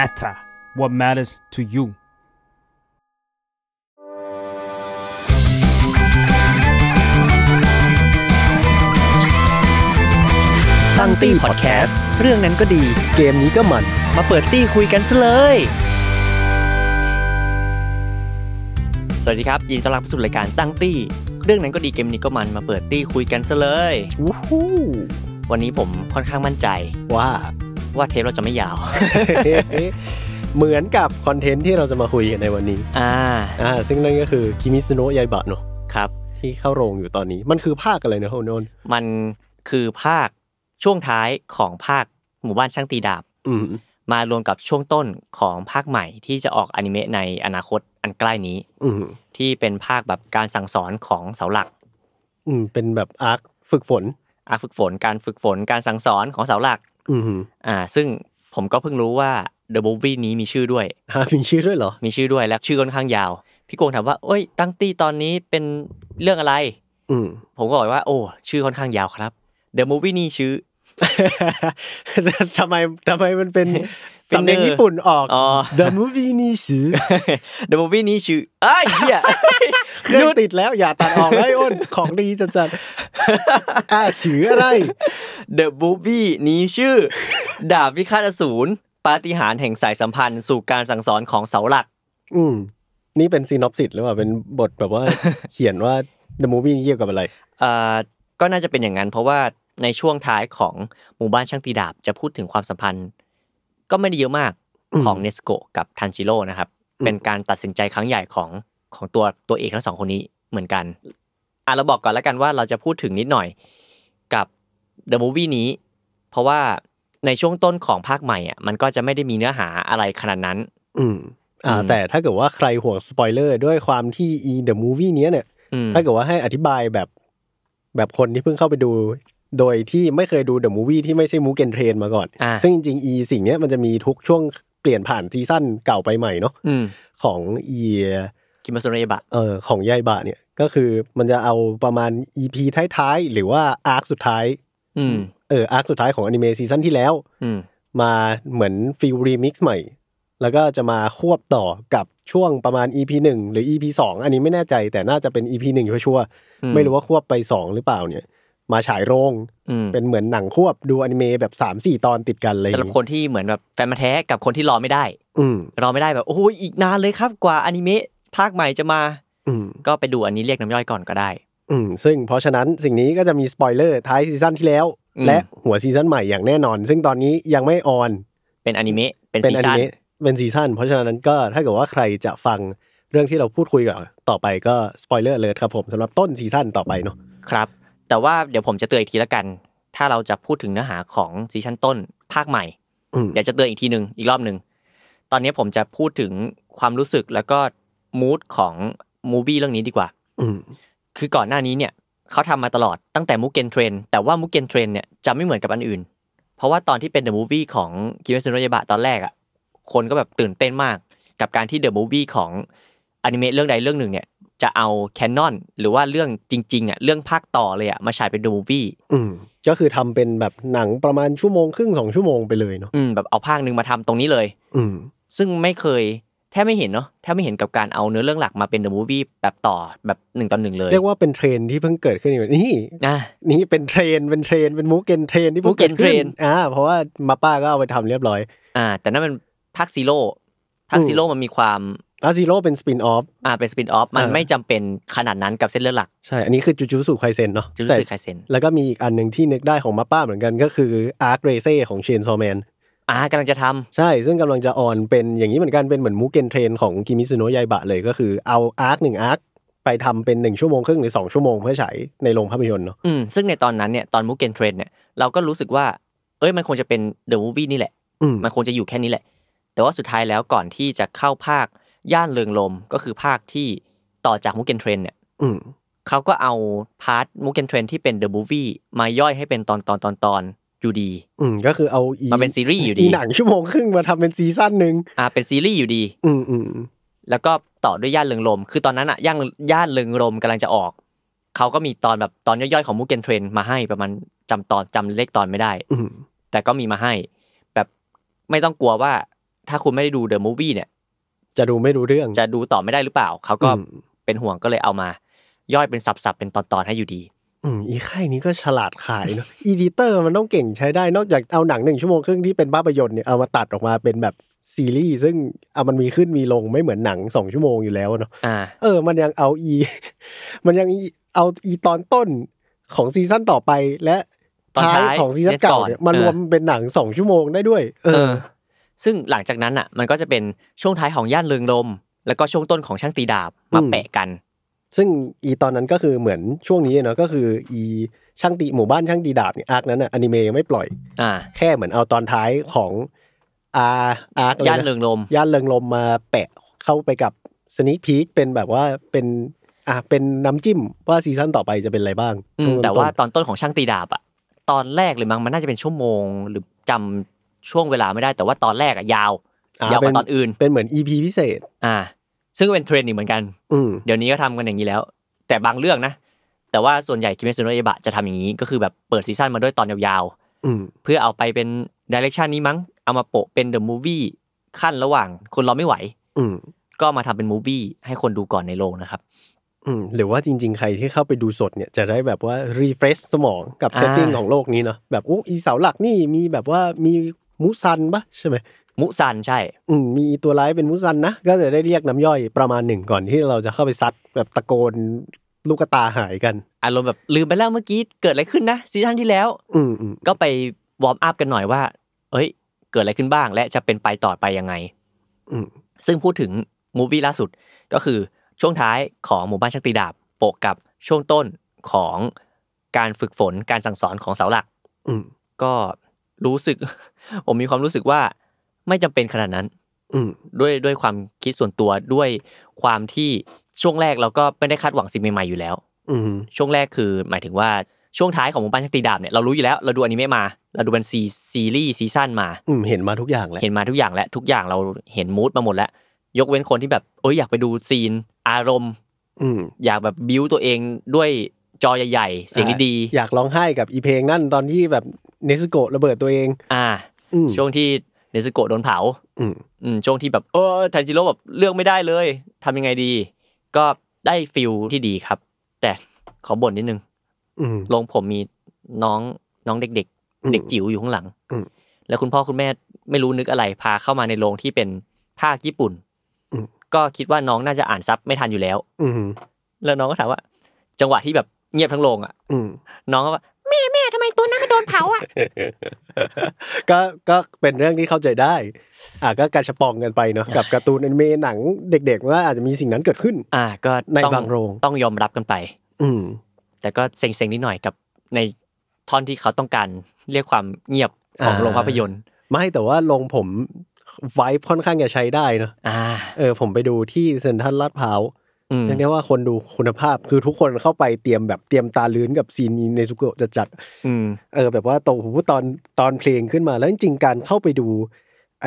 matter what matters to you ตั้งตี้พอดแคสต์เรื่องนั้นก็ดี เกมนี้ก็มัน มาเปิดตี้คุยกันซะเลย สวัสดีครับ ยินดีต้อนรับสู่รายการตั้งตี้ เรื่องนั้นก็ดี เกมนี้ก็มัน มาเปิดตี้คุยกันซะเลยวันนี้ผมค่อนข้างมั่นใจว่าว่าเทปเราจะไม่ยาว เหมือนกับคอนเทนต์ที่เราจะมาคุยกันในวันนี้ อ่าอ่าซึ่งนั่นก็คือคิมิสโนะยายบะเนาะครับ ที่เข้าโรงอยู่ตอนนี้ มันคือภาคอะไรเนาะโนนมันคือภาคช่วงท้ายของภาคหมู่บ้านช่างตีดาบ มารวมกับช่วงต้นของภาคใหม่ ที่จะออกอนิเมะในอนาคตอันใกล้นี้ ที่เป็นภาคแบบการสั่งสอนของเสาหลักอืมเป็นแบบอาร์คฝึกฝน อาร์คฝึกฝนการฝึกฝน การสั่งสอนของเสาหลักอือ่าซึ่งผมก็เพิ่งรู้ว่า The Movie นี้มีชื่อด้วยมีชื่อด้วยเหรอ มีชื่อด้วยแล้วชื่อค่อนข้างยาว พี่โกงถามว่าโอ้ย ตั้งตี้ตอนนี้เป็นเรื่องอะไร อืผมก็บอกว่า โอ้ชื่อค่อนข้างยาวครับ The Movie นี้ชื่อทำไมทำไมมันเป็นสำเนียงญี่ปุ่นออก The movie นี้ชื่อ The movie นี้ชื่อไอ้เหี้ยเครื่องติดแล้วอย่าตัดออกไล้อ้นของดีจัดจัดอ่าชื่ออะไรเดอะบูบี้นี้ชื่อดาบพิฆาตอสูรปาฏิหาริย์แห่งสายสัมพันธ์สู่การสั่งสอนของเสาหลัก อืมนี่เป็นซีนอปซิตหรือเปล่าเป็นบทแบบว่า เขียนว่าเดอะมูฟี่เกี่ยวกับอะไรอ่าก็น่าจะเป็นอย่างนั้น เพราะว่าในช่วงท้ายของหมู่บ้านช่างตีดาบจะพูดถึงความสัมพันธ์ ก็ไม่ได้เยอะมากของเนสโกกับทันชิโร่นะครับ เป็นการตัดสินใจครั้งใหญ่ของของตัวตัวเอกทั้งสองคนนี้เหมือนกันอ่ะเราบอกก่อนแล้วกันว่าเราจะพูดถึงนิดหน่อยกับเดอะมูฟวี่นี้ เพราะว่าในช่วงต้นของภาคใหม่อ่ะมันก็จะไม่ได้มีเนื้อหาอะไรขนาดนั้น อืม อ่าแต่ถ้าเกิดว่าใครห่วงสปอยเลอร์ด้วยความที่อีเดอะมูฟวี่นี้เนี่ยถ้าเกิดว่าให้อธิบายแบบแบบคนที่เพิ่งเข้าไปดู โดยที่ไม่เคยดูเดอะมูฟวี่ที่ไม่ใช่มูเกนเทรนมาก่อนอซึ่งจริงๆ อีสิ่งเนี้ยมันจะมีทุกช่วงเปลี่ยนผ่านซีซั่นเก่าไปใหม่เนาะของอีคิมัสโนะยบะ เออของยายบะเนี่ยก็คือมันจะเอาประมาณอีพีท้ายๆ หรือว่าอาร์คสุดท้ายเอออาร์คสุดท้ายของอนิเมะซีซั่นที่แล้วมาเหมือนฟิลรีมิกซ์ใหม่ แล้วก็จะมาควบต่อกับช่วงประมาณ EP หนึ่งหรือ EP สองอันนี้ไม่แน่ใจแต่น่าจะเป็น EP หนึ่งชัวร์ไม่รู้ว่าควบไปสองหรือเปล่าเนี่ย มาฉายโรงเป็นเหมือนหนังควบดูอนิเมะแบบสามสี่ตอนติดกันเลยสำหรับคนที่เหมือนแบบแฟนมาแท้กับคนที่รอไม่ได้อืรอไม่ได้แบบโอ้ยอีกนานเลยครับกว่าอนิเมะภาคใหม่จะมาก็ไปดูอันนี้เรียกน้ำย่อยก่อนก็ได้อืมซึ่งเพราะฉะนั้นสิ่งนี้ก็จะมีสปอยเลอร์ท้ายซีซั่นที่แล้วและหัวซีซั่นใหม่อย่างแน่นอน ซึ่งตอนนี้ยังไม่ออน เป็นอนิเมะเป็นซีซั่นเป็นซีซั่น เพราะฉะนั้นก็ถ้าเกิดว่าใครจะฟังเรื่องที่เราพูดคุยกันต่อไปก็สปอยเลอร์เลยครับผมสำหรับต้นซีซั่นต่อไปเนาะครับ แต่ว่าเดี๋ยวผมจะเตือนอีกทีละกัน ถ้าเราจะพูดถึงเนื้อหาของซีซั่นต้นภาคใหม่เดี๋ยวจะเตือนอีกทีหนึ่งอีกรอบหนึ่งตอนนี้ผมจะพูดถึงความรู้สึกแล้วก็มูดของมูวี่เรื่องนี้ดีกว่าอืคือก่อนหน้านี้เนี่ยเขาทำมาตลอดตั้งแต่มุกเกนเทรนแต่ว่ามุกเกนเทรนเนี่ยจะไม่เหมือนกับอันอื่น เพราะว่าตอนที่เป็นเดอะมูฟวี่ของกิเมซุนโรยบะตอนแรกอ่ะคนก็แบบตื่นเต้นมากกับการที่เดอะมูฟวี่ของอนิเมะเรื่องใดเรื่องหนึ่งเนี่ย จะเอาแคนนอนหรือว่าเรื่องจริงๆอ่ะเรื่องภาคต่อเลยอ่ะมาฉายเป็นเดอะมูฟวี่ก็คือทำเป็นแบบหนังประมาณชั่วโมงครึ่งสองชั่วโมงไปเลยเนาะอืมแบบเอาภาคหนึ่งมาทำตรงนี้เลย อืมซึ่งไม่เคยแทบไม่เห็นเนาะแทบไม่เห็นกับการเอาเนื้อเรื่องหลักมาเป็นเดอะมูฟวี่แบบต่อแบบหนึ่งต่อหนึ่งเลย เรียกว่าเป็นเทรนที่เพิ่งเกิดขึ้นยนี่นะนี่เป็นเทรนเป็นเทรนเป็นมูเกนเทรนที่เพิ่งเกิดขึ้นอ่าเพราะว่ามาป้าก็เอาไปทำเรียบร้อยอ่า แต่นั่นเป็นภาคซีโร่ภาคซีโร่มันมีความอาซีโร่เป็นสปินออฟอ่าเป็นสปินออฟมันไม่จำเป็นขนาดนั้นกับเส้นเรื่องหลักใช่อันนี้คือจูจูสุไคเซนเนาะจูจูสุไคเซนแล้วก็มีอีกอันหนึ่งที่นึกได้ของมาป้าเหมือนกัน ก็คืออาร์คเรเซ่ของเชนซอแมนอ่ากำลังจะทำใช่ ซึ่งกำลังจะออนเป็นอย่างนี้เหมือนกันเป็นเหมือนมูเกนเทรนของกิมิซุโนะยายบะเลยก็คือเอาอาร์คหนึ่งอาร์คไปทำเป็นหนึ่งชั่วโมงครึ่งหรือสองชั่วโมงเพื่อฉายในโรงภาพยนตร์เนาะอืม ซึ่งในตอนนั้นเนี่ยตอนมูเกนเทรนเนี่ยเราก็รู้สึกว่าเอ้ยมันคงจะเป็นเดอะมูวี่นี่แหละมันคงจะอยู่แค่นี้แหละ แต่ว่าสุดท้ายแล้วก่อนที่จะเข้าภาคย่านเรืองลมก็คือภาคที่ต่อจากมูเกนเทรนเนี่ยเขาก็เอาพาร์ทมูเกนเทรนที่เป็นเดอะมูวี่มาย่อยให้เป็นตอนตอนตอนตอนอยู่ดี อืมก็คือเอาอีมาเป็นซีรีส์อยู่ดีหนัง ชั่วโมงครึ่งมาทำเป็นซีซั่นหนึ่งอ่า เป็นซีรีส์อยู่ดี อืมอืมแล้วก็ต่อด้วยย่านเริงลม คือตอนนั้นอ่ะย่านย่านเริงลมกำลังจะออกเขาก็มีตอนแบบตอนย่อยๆของมูเกนเทรนมาให้ประมาณจำตอนจำเลขตอนไม่ได้ อืแต่ก็มีมาให้แบบไม่ต้องกลัวว่าถ้าคุณไม่ได้ดูเดอะมูฟวี่เนี่ย จะดูไม่รู้เรื่องจะดูต่อไม่ได้หรือเปล่าเขาก็เป็นห่วงก็เลยเอามาย่อยเป็นสับๆเป็นตอนๆให้อยู่ดีอืมอีค่ายนี้ก็ฉลาดขายเนาะอีดิเตอร์มันต้องเก่งใช้ได้นอกจากเอาหนังหนึ่งชั่วโมงครึ่งที่เป็นภาพยนตร์เนี่ยเอามาตัดออกมาเป็นแบบซีรีส์ซึ่งเอามันมีขึ้นมีลงไม่เหมือนหนังสองชั่วโมงอยู่แล้วเนาะเออมันยังเอาอี มันยังเอาอีตอนต้นของซีซั่นต่อไปและท้ายของซีซั่นเก่าเนี่ยมันรวมเป็นหนังสองชั่วโมงได้ด้วย เออ ซึ่งหลังจากนั้นอ่ะ มันก็จะเป็นช่วงท้ายของย่านเรืองลมแล้วก็ช่วงต้นของช่างตีดาบมาแปะกันซึ่งอีตอนนั้นก็คือเหมือนช่วงนี้เนาะก็คืออีช่างตีหมู่บ้านช่างตีดาบเนี่ยอาร์คนั้นอะอนิเมะยังไม่ปล่อย อ่า แค่เหมือนเอาตอนท้ายของอาอาร์คย่านเริงลมย่านเริงลมมาแปะเข้าไปกับสนิพีคเป็นแบบว่าเป็นอ่ะเป็นน้ำจิ้มว่าซีซั่นต่อไปจะเป็นอะไรบ้างแต่ว่าตอนต้นของช่างตีดาบอะตอนแรกเลยมัมันน่าจะเป็นชั่วโมงหรือจำช่วงเวลาไม่ได้แต่ว่าตอนแรกอะยาวยาวกว่าตอนอื่น เป็นเหมือนอีพีพิเศษ อ่าซึ่งก็เป็นเทรนด์อีกเหมือนกันเดี๋ยวนี้ก็ทำกันอย่างนี้แล้ว แต่บางเรื่องนะ แต่ว่าส่วนใหญ่คิมเมซุโนะเอบะจะทำอย่างนี้ก็คือแบบเปิดซีซั่นมาด้วยตอนยาวๆเพื่อเอาไปเป็นดิเรกชันนี้มั้งเอามาโปะเป็นเดอะมูฟวี่ขั้นระหว่างคนเราไม่ไหว อืก็มาทำเป็นมูฟวี่ให้คนดูก่อนในโรงนะครับหรือว่าจริง ๆ ใครที่เข้าไปดูสดเนี่ยจะได้แบบว่ารีเฟรชสมองกับเซตติ้งของโลกนี้เนาะแบบอู้อีเสาหลักนี่มีแบบว่ามีมูซันปะใช่ไหมมุซันใช่ มีตัวร้ายเป็นมุซันนะ ก็จะได้เรียกน้ำย่อยประมาณหนึ่งก่อนที่เราจะเข้าไปซัดแบบตะโกน ลูกตาหายกันอารมณ์แบบ ลืมไปแล้วเมื่อกี้ เกิดอะไรขึ้นนะซีซั่นที่แล้ว อืก็ไปวอร์มอัพกันหน่อยว่า เอ้ย เกิดอะไรขึ้นบ้างและจะเป็นไปต่อไปยังไง อืซึ่งพูดถึง มูวี่ล่าสุดก็คือช่วงท้ายของหมู่บ้านชักตีดาบโปกกับช่วงต้นของการฝึกฝนการสั่งสอนของเสาหลักก็รู้สึก ผมมีความรู้สึกว่าไม่จำเป็นขนาดนั้น อืด้วยด้วยความคิดส่วนตัวด้วยความที่ช่วงแรกเราก็ไม่ได้คาดหวังสิ่งใหม่ๆอยู่แล้ว อืช่วงแรกคือ หมายถึงว่าช่วงท้ายของวงปั้นชักตีดาบเนี่ยเรารู้อยู่แล้วเราดูอันนี้ไม่มาเราดูเป็นซีซีรีส์ซีซั่นมาเห็นมาทุกอย่างแล้วเห็นมาทุกอย่างแล้วทุกอย่างเราเห็นมูดมาหมดแล้ว ยกเว้นคนที่แบบเอ้ยอยากไปดูซีนอารมณ์ อือยากแบบบิ้วตัวเองด้วยจอใหญ่ๆเสียงดีๆอยากร้องไห้กับอีเพลงนั่นตอนที่แบบเนสโกะระเบิดตัวเอง อ่าช่วงที่เนสโกะโดนเผาอืมช่วงที่แบบ เออทนจิโร่แบบเลือกไม่ได้เลย ทำยังไงดี ก็ได้ฟิลที่ดีครับ แต่ขอบ่นนิดนึงลงผมมีน้องน้องเด็กๆเด็กจิ๋วอยู่ข้างหลังแล้วคุณพ่อคุณแม่ไม่รู้นึกอะไรพาเข้ามาในโรงที่เป็นภาคญี่ปุ่นก็คิดว่าน้องน่าจะอ่านซับไม่ทันอยู่แล้ว อืแล้วน้องก็ถามว่า จังหวะที่แบบเงียบทั้งโรงอ่ะน้องก็ว่าแม่แม่ทำไมตัวนั้เขาอ่ะก็ ก็เป็นเรื่องที่เข้าใจได้ อ่าก็การชปองกันไปเนาะ กับการ์ตูนอนิเมะหนังเด็ก ๆ ว่าอาจจะมีสิ่งนั้นเกิดขึ้น อ่าก็ในบางโรงต้องยอมรับกันไป อืม แต่ก็เซ็งๆนิดหน่อยกับในท่อนที่เขาต้องการเรียกความเงียบของโรงภาพยนตร์ ไม่แต่ว่าโรงผมไวท์ค่อนข้างจะใช้ได้เนาะ อ่า เออ ผมไปดูที่เซ็นทรัลลาดพร้าวเรียกได้ว่าคนดูคุณภาพคือทุกคนเข้าไปเตรียมแบบเตรียมตาลื้นกับซีนในซุเกะจะจัดเออ แบบว่าตรงหูตอนตอนเพลงขึ้นมา แล้วจริงๆการเข้าไปดู ไอ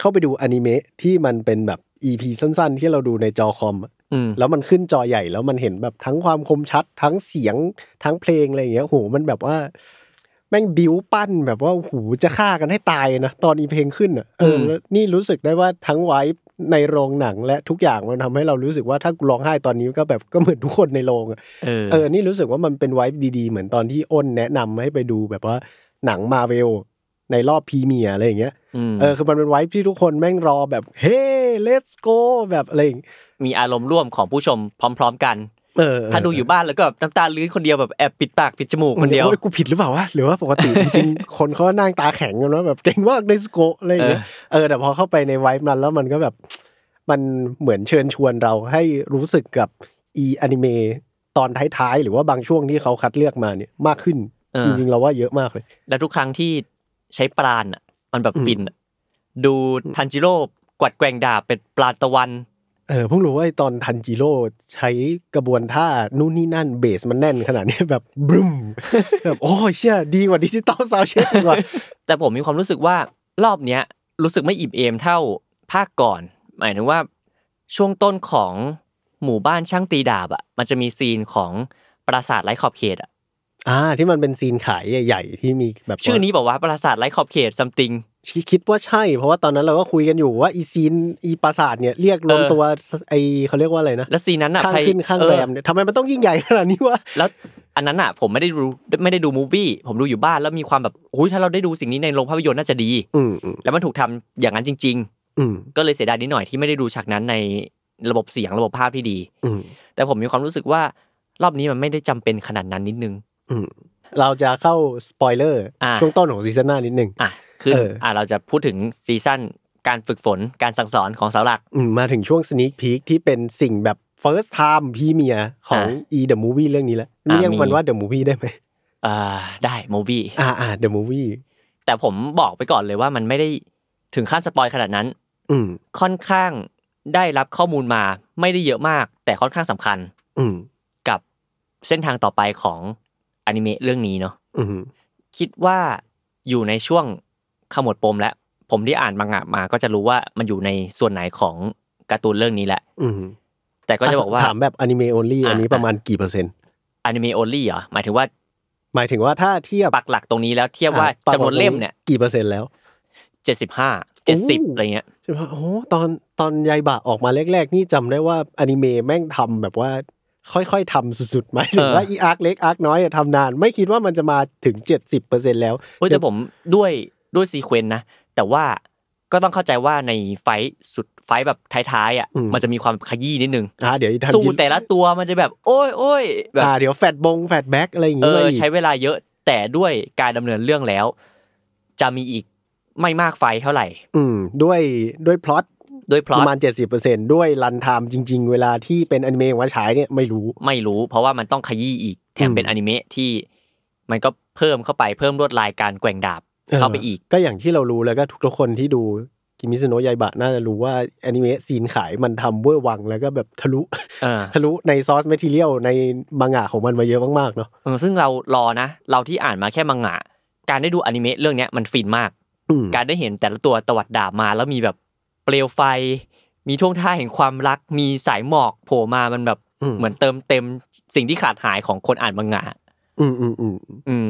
เข้าไปดูอนิเมะที่มันเป็นแบบอีพีสั้นๆ ที่เราดูในจอคอมแล้วมันขึ้นจอใหญ่แล้วมันเห็นแบบทั้งความคมชัด ทั้งเสียงทั้งเพลงอะไรอย่างเงี้ยโหมันแบบว่าแม่งบิวปั้น แบบว่าโหจะฆ่ากันให้ตายนะตอนอีเพลงขึ้นอ่ะเออ นี่รู้สึกได้ว่าทั้งไวทในโรงหนังและทุกอย่างมันทำให้เรารู้สึกว่าถ้ากูร้องไห้ตอนนี้ก็แบบก็เหมือนทุกคนในโรงเออเออนี่รู้สึกว่ามันเป็นไวท์ดี ๆ เหมือนตอนที่อ้นแนะนำให้ไปดู แบบว่าหนังมาเวลในรอบพรีเมียร์อะไรอย่างเงี้ยเออคือมันเป็นไวท์ที่ทุกคนแม่งรอแบบเฮ้ let's go แบบอะไรมีอารมณ์ร่วมของผู้ชมพร้อม ๆ กันถ้าดูอยู่บ้านแล้วก็น้ำตาลื้นคนเดียวแบบแอบปิดปากปิดจมูกคนเดียวกูผิดหรือเปล่าวะหรือว่าปกติจริงคนเขานั่งตาแข็งกันแล้วแบบเก่งมากในสโกอะไรอย่างเงี้ยเออ แต่พอเข้าไปในไวฟ์นั้นแล้วมันก็แบบมันเหมือนเชิญชวนเราให้รู้สึกกับอีอนิเมะตอนท้ายๆหรือว่าบางช่วงที่เขาคัดเลือกมาเนี่ยมากขึ้นจริงๆเราว่าเยอะมากเลยและทุกครั้งที่ใช้ปราณอ่ะมันแบบฟิน ดูทันจิโร่กวัดแกงดาบเป็นปลาตะวันเออเพิ่งรู้ว่าตอนทันจิโร่ใช้กระบวนท่านู่นนี่นั่นเบสมันแน่นขนาดนี้แบบบึ้มแบบโอ้เชี่ยดีกว่าดิจิตอลซาวเชฟกว่าแต่ผมมีความรู้สึกว่ารอบเนี้ย รู้สึกไม่อิ่มเอมเท่าภาคก่อน หมายถึงว่า ช่วงต้นของหมู่บ้านช่างตีดาบอ่ะมันจะมีซีนของปราสาทไร้ขอบเขตอ่ะอ่าที่มันเป็นซีนขายใหญ่ๆที่มีแบบชื่อ นี้บอกว่าปราสาทไร้ขอบเขตซัมติงคิดว่าใช่ เพราะว่าตอนนั้นเราก็คุยกันอยู่ว่าอีซีนอีปราสาทเนี่ยเรียกลงมตัวไอเขาเรียกว่าอะไรนะแล้วซีนนั้นอะข้างขึ้นข้างแรมเนี่ยทำไมมันต้องยิ่งใหญ่ขนาดนี้วะแล้วอันนั้นอ่ะผมไม่ได้รู้ไม่ได้ดูมูฟี่ผมดูอยู่บ้านแล้วมีความแบบอุ้ยถ้าเราได้ดูสิ่งนี้ในโรงภาพยนตร์น่าจะดีแล้วมันถูกทำอย่างนั้นจริงๆก็เลยเสียดายนิดหน่อยที่ไม่ได้ดูฉากนั้นในระบบเสียงระบบภาพที่ดีแต่ผมมีความรู้สึกว่ารอบนี้มันไม่ได้จำเป็นขนาดนั้นนิดนึงเราจะเข้าสปอยเลอร์ช่วงต้นของซีซั่นหน้านิดนึงคืออ่าเราจะพูดถึงซีซั่นการฝึกฝนการสั่งสอนของเสาหลักมาถึงช่วงสนีคพีคที่เป็นสิ่งแบบ first time พี่เมียของ e the movie เรื่องนี้แล้วเรียกมันว่า the movie ได้ไหมอ่า ได้ movie อ่าอ่า the movie แต่ผมบอกไปก่อนเลยว่ามันไม่ได้ถึงขั้นสปอยขนาดนั้น อืค่อนข้างได้รับข้อมูลมาไม่ได้เยอะมาก แต่ค่อนข้างสำคัญ อืกับเส้นทางต่อไปของอนิเมะเรื่องนี้เนาะคิดว่าอยู่ในช่วงขมวดปมแล้ว ผมที่อ่านมังอะมาก็จะรู้ว่ามันอยู่ในส่วนไหนของการ์ตูนเรื่องนี้แหละ อืแต่ก็จะบอกว่าถามแบบอนิเมะโอลี่อันนี้ประมาณกี่เปอร์เซ็นต์อนิเมะโอลี่เหรอ หมายถึงว่า หมายถึงว่าถ้าเทียบปักหลักตรงนี้แล้วเทียบว่าจำนวนเล่มเนี่ยกี่เปอร์เซ็นต์แล้วเจ็ดสิบห้าเจ็ดสิบอะไรเงี้ยโอ้ตอนตอนยายบะออกมาแรกๆ นี่จำได้ว่าอนิเมะแม่งทำแบบว่า ค่อยๆทำสุดๆไหมหรือว่าอีอาร์คเล็กอาร์คน้อยทำนาน ไม่คิดว่ามันจะมาถึงเจ็ดสิบเปอร์เซ็นต์แล้ว้แต่ผมด้วยด้วยซีเควนต์นะแต่ว่าก็ต้องเข้าใจว่าในไฟสุดไฟแบบท้ายๆอ่ะมันจะมีความขยี้นิดนึงอ่าเดี๋ยวสู้แต่ละตัวมันจะแบบ โอ้ยโอ้ยแบบเดี๋ยวแฟดบง แฟดแบ็กอะไรอย่างเงี้ยใช้เวลาเยอะแต่ด้วยการดำเนินเรื่องแล้ว จะมีอีกไม่มากไฟเท่าไหร่ อืม ด้วยด้วยพล็อตด้วยพล็อตประมาณ 70%ด้วยรันไทม์จริงๆ เวลาที่เป็นอนิเมะว่าฉายเนี่ยไม่รู้ ไม่รู้ เพราะว่ามันต้องขยี้อีกแถมเป็นอนิเมะที่มันก็เพิ่มเข้าไปเพิ่มลวดลายการแกว่งดาบเข้าไปอีก ก็อย่างที่เรารู้แล้วก็ทุกคนที่ดูกิมิซโนะยายบะน่าจะรู้ว่าแอนิเมะซีนขายมันทำเวอร์วังแล้วก็แบบทะลุทะลุในซอสแมทเทียลในมังงะของมันมาเยอะมากๆเนาะซึ่งเรารอนะ เราที่อ่านมาแค่มังงะ การได้ดูอนิเมะเรื่องนี้มันฟินมากการได้เห็นแต่ละตัวตวัดดาบมา แล้วมีแบบเปลวไฟ มีท่วงท่าแห่งความรักมีสายหมอกโผล่มามันแบบเหมือนเติมเต็ม สิ่งที่ขาดหายของคนอ่านมังงะอืมอืมอืมอืม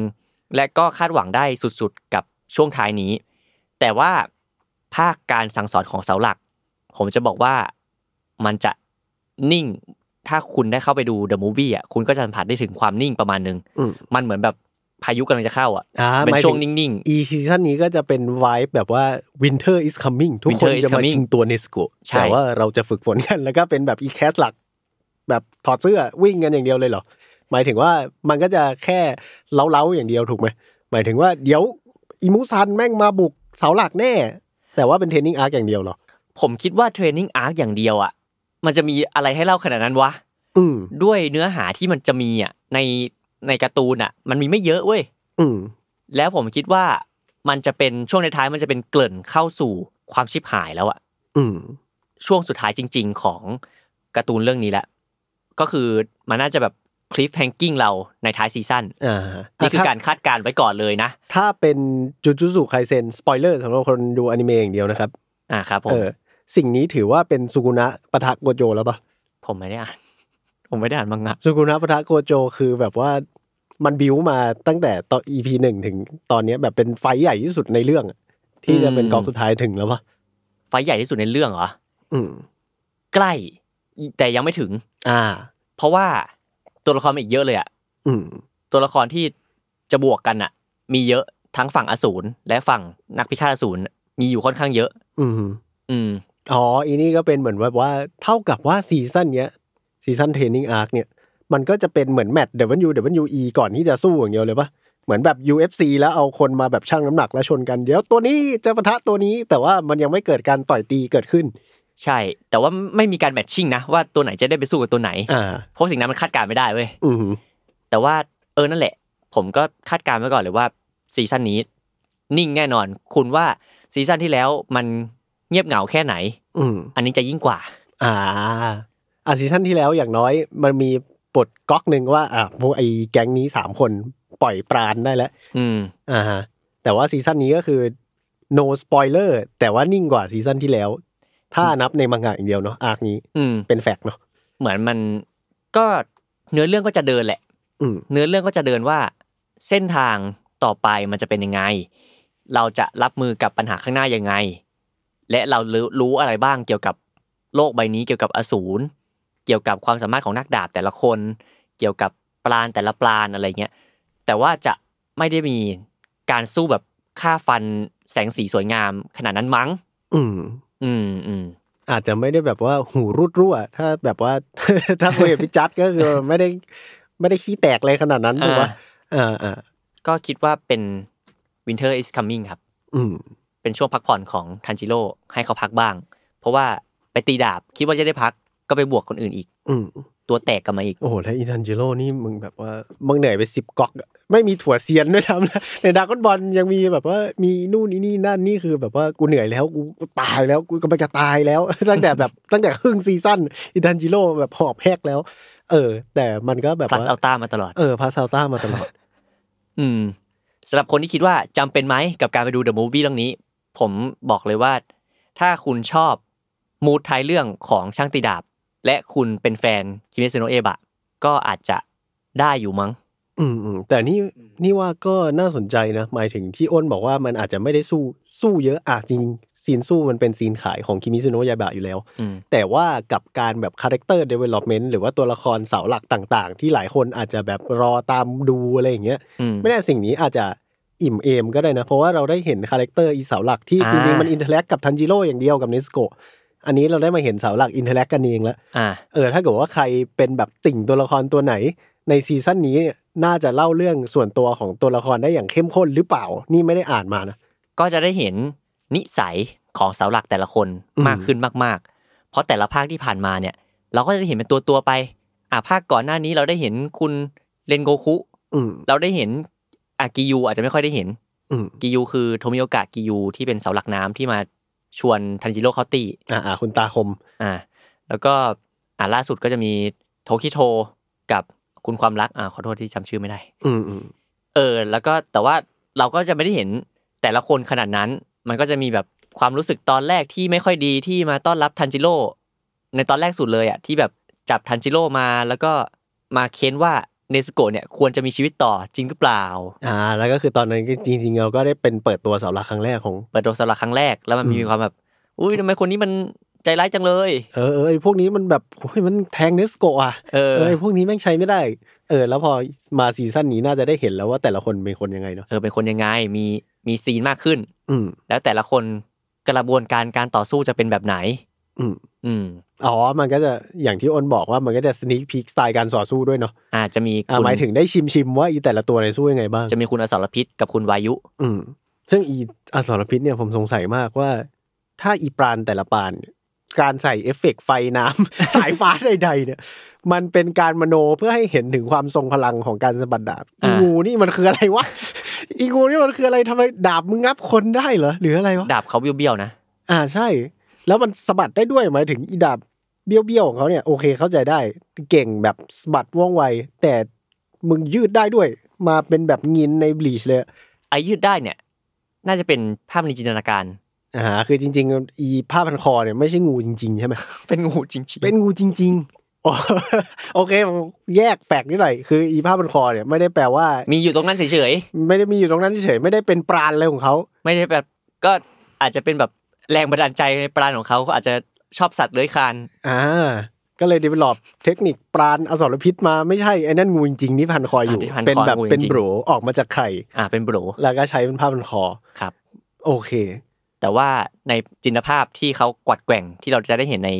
และก็คาดหวังได้สุดๆกับช่วงท้ายนี้ แต่ว่าภาคการสั่งสอนของเสาหลัก ผมจะบอกว่ามันจะนิ่ง ถ้าคุณได้เข้าไปดูเดอะมูฟวี่อ่ะคุณก็จะสัมผัสได้ถึงความนิ่งประมาณนึงมันเหมือนแบบพายุกำลังจะเข้า อ่ะเป็นช่วงนิ่งๆอีซีซั่นนี้ก็จะเป็นไวท์แบบว่า Winter is coming ทุกคนจะมาชิงตัวเนสโกแต่ว่าเราจะฝึกฝนกัน แล้วก็เป็นแบบอีแคสหลักแบบถอดเสื้อวิ่งกันอย่างเดียวเลยเหรอหมายถึงว่ามันก็จะแค่เล้าๆอย่างเดียวถูกไหมหมายถึงว่าเดี๋ยวอิมูซันแม่งมาบุกเสาหลักแน่ แต่ว่าเป็นเทรนนิ่งอาร์คอย่างเดียวหรอผมคิดว่าเทรนนิ่งอาร์คอย่างเดียวอ่ะ มันจะมีอะไรให้เล่าขนาดนั้นวะด้วยเนื้อหาที่มันจะมีอ่ะในในการ์ตูนอ่ะ มันมีไม่เยอะเว้ยแล้วผมคิดว่ามันจะเป็นช่วงในท้ายมันจะเป็นเกลิ่นเข้าสู่ความชิบหายแล้วอ่ะช่วงสุดท้ายจริง ๆ ของการ์ตูนเรื่องนี้แหละ ก็คือมันน่าจะแบบคลิฟแฮงกิ้งเราในท้ายซีซั่นนี่คือการคาดการไว้ก่อนเลยนะ ถ้าเป็นจูจูสุไคเซนสปอยเลอร์สำหรับคนดูอนิเมะอย่างเดียวนะครับ อ่าครับผม สิ่งนี้ถือว่าเป็นสุกุนะปะทะโกโจแล้วปะผมไม่ได้อ่าน ผมไม่ได้อ่านมังงะสุกุนะปะทะโกโจ คือแบบว่ามันบิวมาตั้งแต่ตอนอีพีหนึ่งถึงตอนนี้แบบเป็นไฟใหญ่ที่สุดในเรื่อง ที่จะเป็นกองสุดท้ายถึงแล้วปะไฟใหญ่ที่สุดในเรื่องเหรอ อืม ใกล้ แต่ยังไม่ถึง อ่า เพราะว่าตัวละครอีกเยอะเลยอ่ะตัวละครที่จะบวกกันอ่ะ มีเยอะทั้งฝั่งอสูรและฝั่งนักพิฆาตอสูรมีอยู่ค่อนข้างเยอะ อืมอืมอ๋ออีนี่ก็เป็นเหมือนแบบว่าเท่ากับว่าซีซั่นเนี้ยซีซั่นเทรนนิ่งอาร์คเนี่ย มันก็จะเป็นเหมือนแมตช์เเดดยยววัันนููอีก่อนที่จะสู้อย่างเดียวเลยปะเหมือนแบบ UFC แล้วเอาคนมาแบบชั่งน้ำหนักแล้วชนกัน เดี๋ยวตัวนี้จะปะทะตัวนี้ แต่ว่ามันยังไม่เกิดการต่อยตีเกิดขึ้นใช่ แต่ว่าไม่มีการแมทชิ่งนะว่าตัวไหนจะได้ไปสู้กับตัวไหนเพราะสิ่งนั้นมันคาดการไม่ได้เว้ยแต่ว่าเออนั่นแหละ ผมก็คาดการไว้ก่อนเลยว่าซีซั่นนี้ นิ่งแน่นอน คุณว่าซีซั่นที่แล้วมันเงียบเหงาแค่ไหน อือันนี้จะยิ่งกว่า อ่า อ่ะซีซั่นที่แล้วอย่างน้อย มันมีบทก๊อกหนึ่งว่าอ่ะพวกไอ้แก๊งนี้สามคนปล่อยปราณได้แล้วอืมอ่าแต่ว่าซีซั่นนี้ก็คือ no spoiler แต่ว่านิ่งกว่าซีซั่นที่แล้วถ้านับในมังงะอย่างเดียวเนาะอาร์คนี้เป็นแฟกเนาะเหมือนมันก็เนื้อเรื่องก็จะเดินแหละ อืเนื้อเรื่องก็จะเดินว่าเส้นทางต่อไปมันจะเป็นยังไง เราจะรับมือกับปัญหาข้างหน้ายังไง และเรารู้รู้อะไรบ้างเกี่ยวกับโลกใบนี้ เกี่ยวกับอสูรเกี่ยวกับความสามารถของนักดาบแต่ละคน เกี่ยวกับปราณแต่ละปราณอะไรเงี้ยแต่ว่าจะไม่ได้มีการสู้แบบฆ่าฟันแสงสีสวยงาม ขนาดนั้นมั้ง อืมอืมอืมอาจจะไม่ได้แบบว่าหูรุดรั่วถ้าแบบว่า ถ้าคุยกับพี่จัดก็คือไม่ได้ไม่ได้ขี้แตกเลยขนาดนั้นถูกปะอ่าอ่าก็คิดว่าเป็น Winter is coming ครับ อืม เป็นช่วงพักผ่อนของทันจิโร่ให้เขาพักบ้าง เพราะว่าไปตีดาบคิดว่าจะได้พักก็ไปบวกคนอื่น อีก อืมตัวแตกกลับมาอีกโอ้โหแล้วอินทันจิโร่นี่มึงแบบว่ามึงเหนื่อยไปสิบก๊อก ไม่มีถั่วเซียนด้วยทำนะในดากอนบอลยังมีแบบว่ามีนู่นนี่นี่นั่นนี่คือ แบบว่ากูเหนื่อยแล้วกูตายแล้วกูกำลังจะตายแล้วตั้งแต่แบบตั้งแต่ครึ่งซีซั่นอินทันจิโร่แบบหอบแหกแล้ว เออ แต่มันก็แบบพาซาลต้ามาตลอดเออพาซาลต้ามาตลอดอืมสำหรับคนที่คิดว่าจำเป็นไหมกับการไปดูเดอะมูฟวี่เรื่องนี้ผมบอกเลยว่า ถ้าคุณชอบมูดท้ายเรื่องของช่างตีดาบและคุณเป็นแฟนคิเมซโนะเอบะ ก็อาจจะได้อยู่มั้งอืมแต่นี่นี่ว่าก็น่าสนใจนะหมายถึงที่อ้นบอกว่ามันอาจจะไม่ได้สู้สู้เยอะอ่ะจริงซีนสู้มันเป็นซีนขายของคิมิซูโนะยาบะอยู่แล้วแต่ว่ากับการแบบคาแรคเตอร์เดเวล็อปเมนต์หรือว่าตัวละครเสาหลักต่าง ๆ ที่หลายคนอาจจะแบบรอตามดูอะไรอย่างเงี้ยไม่แน่สิ่งนี้อาจจะอิ่มเอมก็ได้นะเพราะว่าเราได้เห็นคาแรคเตอร์อีเสาหลักที่จริงๆมันอินเทอร์แอคกับทันจิโร่อย่างเดียวกับเนสโกอันนี้เราได้มาเห็นเสาหลักอินเทอร์แลกกันเองแล้วเออถ้าเกิดว่าใครเป็นแบบติ่งตัวละครตัวไหน ในซีซั่นนี้น่าจะเล่าเรื่องส่วนตัวของตัวละครได้อย่างเข้มข้นหรือเปล่า นี่ไม่ได้อ่านมานะก็จะได้เห็นนิสัยของเสาหลักแต่ละคนมากขึ้นมากๆ เพราะแต่ละภาคที่ผ่านมาเนี่ย เราก็จะได้เห็นเป็นตัวตัวไป อ่าภาคก่อนหน้านี้เราได้เห็นคุณเรนโกคุเราได้เห็นอากิยูอาจจะไม่ค่อยได้เห็นกิยูคือโทมิโอกะกิยูที่เป็นเสาหลักน้ำที่มาชวนทันจิโร่เขาตีอ่า คุณตาคม อ่า แล้วก็อ่าล่าสุดก็จะมีโทคิโทกับคุณความรัก อ่าขอโทษที่จำชื่อไม่ได้ อืมเออ แล้วก็แต่ว่าเราก็จะไม่ได้เห็นแต่ละคนขนาดนั้น มันก็จะมีแบบความรู้สึกตอนแรกที่ไม่ค่อยดีที่มาต้อนรับทันจิโร่ในตอนแรกสุดเลยอ่ะที่แบบจับทันจิโร่มา แล้วก็มาเค้นว่าเนสโกเนี่ยควรจะมีชีวิตต่อจริงหรือเปล่า อ่าแล้วก็คือตอนนั้นจริงๆเราก็ได้เป็นเปิดตัวสาหลักครั้งแรกของเปิดตัวสาหลักครั้งแรก แล้วมันมีความแบบอุ้ยทำไมคนนี้มันใจร้ายจังเลยเออเออพวกนี้มันแบบโอ้ยมันแทงเนสโกอ่ะเออเอพวกนี้แม่งใช้ไม่ได้ เออแล้วพอมาซีซั่นนี้น่าจะได้เห็นแล้วว่าแต่ละคนเป็นคนยังไงเนาะเออเป็นคนยังไงมีมีซีนมากขึ้นอืมแล้วแต่ละคนกระบวนการการต่อสู้จะเป็นแบบไหนอืมอืม อ๋อ มันก็จะอย่างที่อ้นบอกว่ามันก็จะสนิคพีคสไตล์การสอสู้ด้วยเนาะอาจจะมีหมายถึงได้ชิมชิมว่าอีแต่ละตัวในสู้ยังไงบ้าง จะมีคุณอสรพิษกับคุณวายุ อืม ซึ่งอี อสรพิษเนี่ยผมสงสัยมากว่า ถ้าอีปราณแต่ละปาน การใส่เอฟเฟกไฟน้ำ สายฟ้าใดๆเนี่ย มันเป็นการมโนเพื่อให้เห็นถึงความทรงพลังของการสะบัดดาบอีงูนี่มันคืออะไรวะอีงูนี่มันคืออะไรทำไมดาบมึงงับคนได้เหรอหรืออะไรวะดาบเขาเบี้ยวๆนะอ่าใช่แล้วมันสะบัดได้ด้วยหมายถึงอีดาบเบี้ยวๆของเขาเนี่ยโอเค เข้าใจได้เก่งแบบสะบัดว่องไวแต่มึงยืดได้ด้วยมาเป็นแบบงินในบลีชเลยไอยืดได้เนี่ย น่าจะเป็นภาพในจินตนาการอ่าคือจริง ๆ อีภาพพันคอเนี่ยไม่ใช่งูจริงๆใช่ไหมเป็นงูจริงๆ เป็นงูจริงๆโอเคแยกแฝกนิดหน่อยคือ อีภาพันคอเนี่ยไม่ได้แปลว่ามีอยู่ตรงนั้นเฉยๆไม่ได้มีอยู่ตรงนั้นเฉยๆไม่ได้เป็นปราณอะไรของเขาไม่ได้แบบก็อาจจะเป็นแบบแรงบันดาลใจในปราณของเขาก็อาจจะชอบสัตว์เลื้อยคาน อ่า ก็เลยดีเวล็อปเทคนิคปราณอสรพิษ มาไม่ใช่ไอ้นั่นงูจริงๆนี่พันคออยู่ เป็นแบบเป็นโบรออกมาจากไข่ อ่า เป็นโบรแล้วก็ใช้เป็นผ้าพันคอ ครับ โอเค แต่ว่าในจินภาพที่เขากวัดแกว่งที่เราจะได้เห็นใน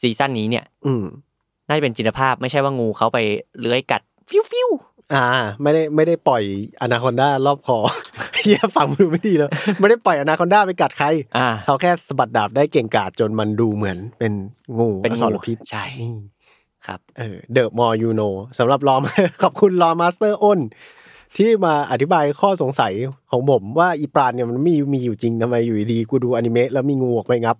ซีซั่นนี้เนี่ย อืม น่าจะเป็นจินภาพไม่ใช่ว่างูเขาไปเลื้อยกัด ฟิวฟิวอ่า ไม่ได้ไม่ได้ปล่อยอนาคอนด้ารอบคอเฮียฟังดูไม่ดีแล้วไม่ได้ปล่อยอนาคอนด้าไปกัดใครเขาแค่สะบัดดาบได้เก่งกาจจนมันดูเหมือนเป็นงูเป็นสารพิษใช่ครับ เออเดอะมอยูโนสำหรับลอมขอบคุณลอมาสเตอร์อ้นที่มาอธิบายข้อสงสัยของผมว่าอีปราณเนี่ยมันมีมีอยู่จริงทำไมอยู่ดี กูดูอนิเมะแล้วมีงูออกไปงับ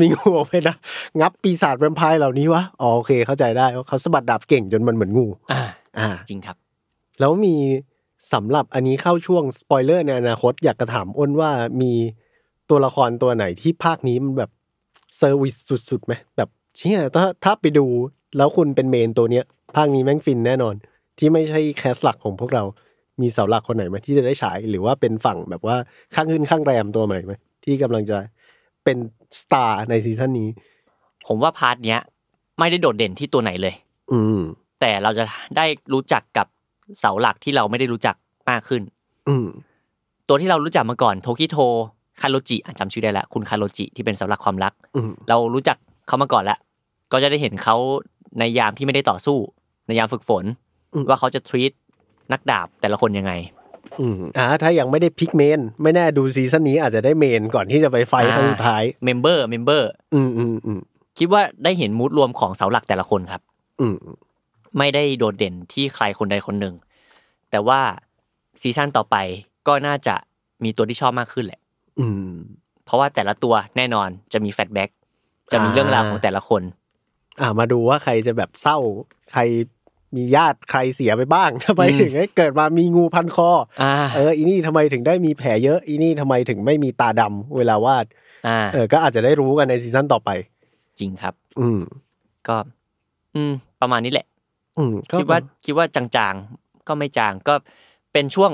มีงูออกไปนะงับปีศาจแวมไพร์เหล่านี้วะอ๋อโอเค เข้าใจได้เขาสะบัดดาบเก่งจนมันเหมือนงูอ่าอ่าจริงครับแล้วมีสำหรับอันนี้เข้าช่วงสปอยเลอร์ในอนาคตอยากกระถามอ้นว่ามีตัวละครตัวไหนที่ภาคนี้มันแบบเซอร์วิสสุดๆไหมแบบเชี่ยถ้าถ้าไปดูแล้วคุณเป็นเมนตัวเนี้ย ภาคนี้แม่งฟินแน่นอน ที่ไม่ใช่แคสหลักของพวกเรา มีเสาหลักคนไหนไหมที่จะได้ฉายหรือว่าเป็นฝั่งแบบว่าข้างขึ้นข้างแรม ตัวใหม่ไหมที่กำลังจะเป็นสตาร์ในซีซั่นนี้ผมว่าพาร์ทเนี้ย ไม่ได้โดดเด่นที่ตัวไหนเลย อืม แต่เราจะได้รู้จักกับเสาหลักที่เราไม่ได้รู้จักมากขึ้น อืตัวที่เรารู้จักมาก่อนโทคิโทคาโรจิอาจำชื่อได้ละคุณคาโรจิที่เป็นเสาหลักความรักเรารู้จักเขามาก่อนละก็จะได้เห็นเขาในยามที่ไม่ได้ต่อสู้ ในยามฝึกฝนว่าเขาจะทรีตนักดาบแต่ละคนยังไงอ่าถ้ายังไม่ได้พิกเมนไม่แน่ดูซีซั่นนี้ อาจจะได้เมนก่อนที่จะไปไฟครั้งสุดท้ายเมมเบอร์เมมเบอร์อืมอืมอืมคิดว่าได้เห็นมูดรวมของเสาหลักแต่ละคนครับ อืมไม่ได้โดดเด่นที่ใครคนใดคนหนึ่ง แต่ว่าซีซั่นต่อไปก็น่าจะมีตัวที่ชอบมากขึ้นแหละ อืม เพราะว่าแต่ละตัวแน่นอนจะมีแฟลแบ็กจะมีเรื่องราวของแต่ละคนอ่ามาดูว่าใครจะแบบเศร้า ใครมีญาติใครเสียไปบ้างทำไมถึงเกิดมามีงูพันคอ เอออีนี่ทำไมถึงได้มีแผลเยอะอีนี่ทำไมถึงไม่มีตาดำเวลาวาดเออก็อาจจะได้รู้กันในซีซั่นต่อไป จริงครับ อืม ก็ อืม ประมาณนี้แหละคิดว่าคิดว่าจางๆก็ไม่จางก็เป็นช่วง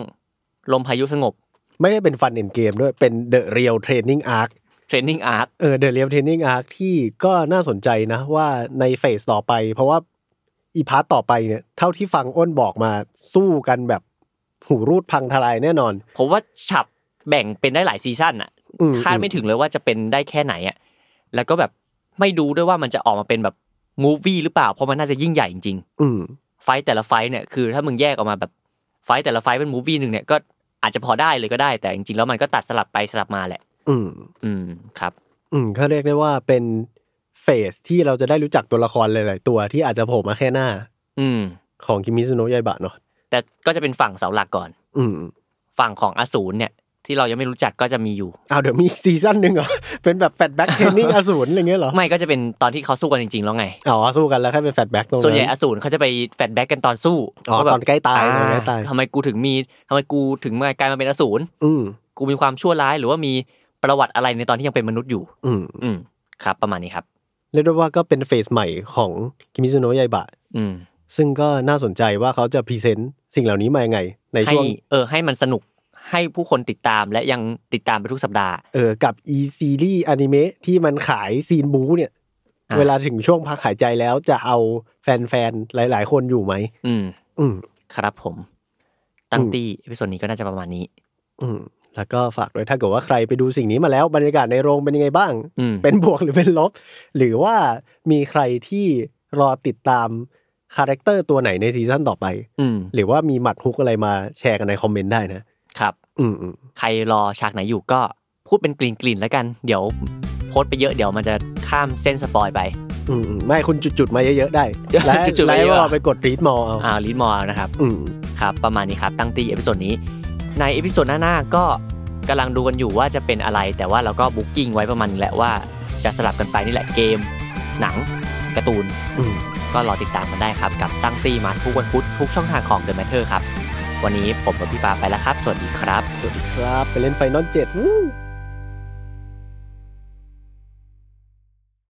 ลมพายุสงบ ไม่ได้เป็นฟันเอ็นเกมด้วยเป็นเดอะเรียลเทรนนิ่งอาร์คเทรนนิ่งอาร์คเออเดอะเรียลเทรนนิ่งอาร์คที่ก็น่าสนใจนะว่าในเฟสต่อไปเพราะว่าอีพาร์ตต่อไปเนี่ยเท่าที่ฟังอ้นบอกมาสู้กันแบบหูรูดพังทลายแน่นอนผมว่าฉับแบ่งเป็นได้หลายซีซั่นอะคาดไม่ถึงเลยว่าจะเป็นได้แค่ไหนอะแล้วก็แบบไม่ดูด้วยว่ามันจะออกมาเป็นแบบมูฟวี่หรือเปล่า เพราะมันน่าจะยิ่งใหญ่จริงๆอืไฟแต่ละไฟเนี่ยคือ ถ้ามึงแยกออกมาแบบไฟแต่ละไฟเป็นมูฟวี่หนึ่งเนี่ยก็อาจจะพอได้เลยก็ได้แต่จริงๆแล้วมันก็ตัดสลับไปสลับมาแหละ อืมอืมครับอืมเขาเรียกได้ว่าเป็นเฟสที่เราจะได้รู้จักตัวละครหลายๆตัวที่อาจจะโผล่มาแค่หน้า อืมของคิมิซุโนะยายบะเนาะแต่ก็จะเป็นฝั่งเสาหลักก่อน อืมฝั่งของอสูรเนี่ยที่เรายังไม่รู้จักก็จะมีอยู่อ้าวเดี๋ยวมีซีซั่นหนึ่งเหรอเป็นแบบแฟตแบ็กเทนนิ่งอสูรอะไรเงี้ยเหรอไม่ก็จะเป็นตอนที่เขาสู้กันจริงๆแล้วไงอ๋อสู้กันแล้วแค่เป็นแฟตแบ็กส่วนใหญ่อสูรเขาจะไปแฟตแบ็กกันตอนสู้อ๋อตอนใกล้ตายใกล้ตายทำไมกูถึงมีทำไมกูถึงมากลายมาเป็นอสูรอืมกูมีความชั่วร้ายหรือว่ามีประวัติอะไรในตอนที่ยังเป็นมนุษย์อยู่ อืมอืมครับ ประมาณนี้ครับเรียกได้ว่าก็เป็นเฟสใหม่ของกิมิซุโนะไยบะ อืมซึ่งก็น่าสนใจว่าเขาจะพรีเซนต์สิ่งเหล่านี้มายังไง ในช่วงเออให้มันสนุกให้ผู้คนติดตามและยังติดตามไปทุกสัปดาห์ เออ กับอีซีรีส์อนิเมะที่มันขายซีนบูเนี่ย เวลาถึงช่วงพักหายใจแล้วจะเอาแฟนๆ หลายๆ คนอยู่ไหม อืม อืม ครับผม ตั้งตี้เอพิโซดนี้ก็น่าจะประมาณนี้ อืม แล้วก็ฝากด้วย ถ้าเกิดว่าใครไปดูสิ่งนี้มาแล้วบรรยากาศในโรงเป็นยังไงบ้าง เป็นบวกหรือเป็นลบ หรือว่ามีใครที่รอติดตามคาแรคเตอร์ตัวไหนในซีซั่นต่อไป อืหรือว่ามีหมัดฮุกอะไรมาแชร์กันในคอมเมนต์ได้นะครับ อืมใครรอฉากไหนอยู่ก็พูดเป็นกลิ่นกลิ่นแล้วกัน เดี๋ยวโพสไปเยอะเดี๋ยวมันจะข้ามเส้นสปอยไป อืมไม่คุณจุดๆมาเยอะๆได้แล้วจุดไปเยอะไปกดรีดมอลเอา อ่ารีดมอลนะครับ อืมครับประมาณนี้ครับตั้งตีเอพิโซดนี้ ในเอพิโซดหน้าๆก็กำลังดูกันอยู่ว่าจะเป็นอะไร แต่ว่าเราก็บุ๊กกิ้งไว้ประมาณแหละว่าจะสลับกันไปนี่แหละเกม หนังการ์ตูนก็รอติดตามกันได้ครับกับตั้งตีมาทุกวันพุธทุกช่องทางของ The Matter ครับวันนี้ ผมกับพี่ฟ้าไปแล้วครับ สวัสดีครับ สวัสดีครับ ไปเล่นไฟนอลเจ็ด